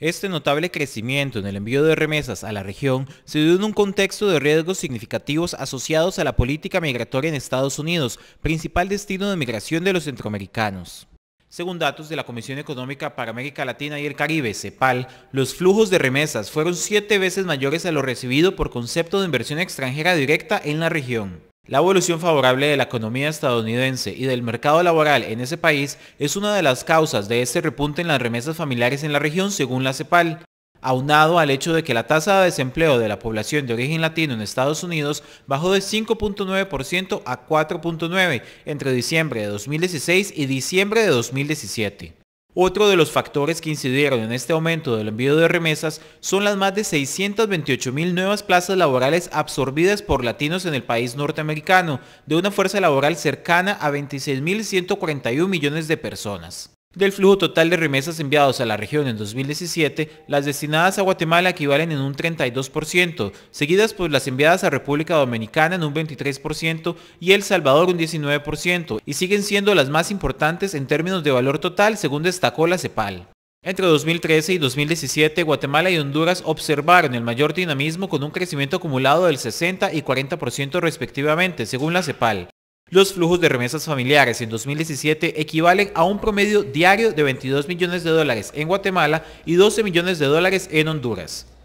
Este notable crecimiento en el envío de remesas a la región se dio en un contexto de riesgos significativos asociados a la política migratoria en Estados Unidos, principal destino de migración de los centroamericanos. Según datos de la Comisión Económica para América Latina y el Caribe, CEPAL, los flujos de remesas fueron siete veces mayores a lo recibido por concepto de inversión extranjera directa en la región. La evolución favorable de la economía estadounidense y del mercado laboral en ese país es una de las causas de este repunte en las remesas familiares en la región, según la CEPAL, aunado al hecho de que la tasa de desempleo de la población de origen latino en Estados Unidos bajó de 5.9% a 4.9% entre diciembre de 2016 y diciembre de 2017. Otro de los factores que incidieron en este aumento del envío de remesas son las más de 628 mil nuevas plazas laborales absorbidas por latinos en el país norteamericano, de una fuerza laboral cercana a 26.141 millones de personas. Del flujo total de remesas enviados a la región en 2017, las destinadas a Guatemala equivalen en un 32%, seguidas por las enviadas a República Dominicana en un 23% y El Salvador un 19%, y siguen siendo las más importantes en términos de valor total, según destacó la CEPAL. Entre 2013 y 2017, Guatemala y Honduras observaron el mayor dinamismo con un crecimiento acumulado del 60 y 40% respectivamente, según la CEPAL. Los flujos de remesas familiares en 2017 equivalen a un promedio diario de 22 millones de dólares en Guatemala y 12 millones de dólares en Honduras.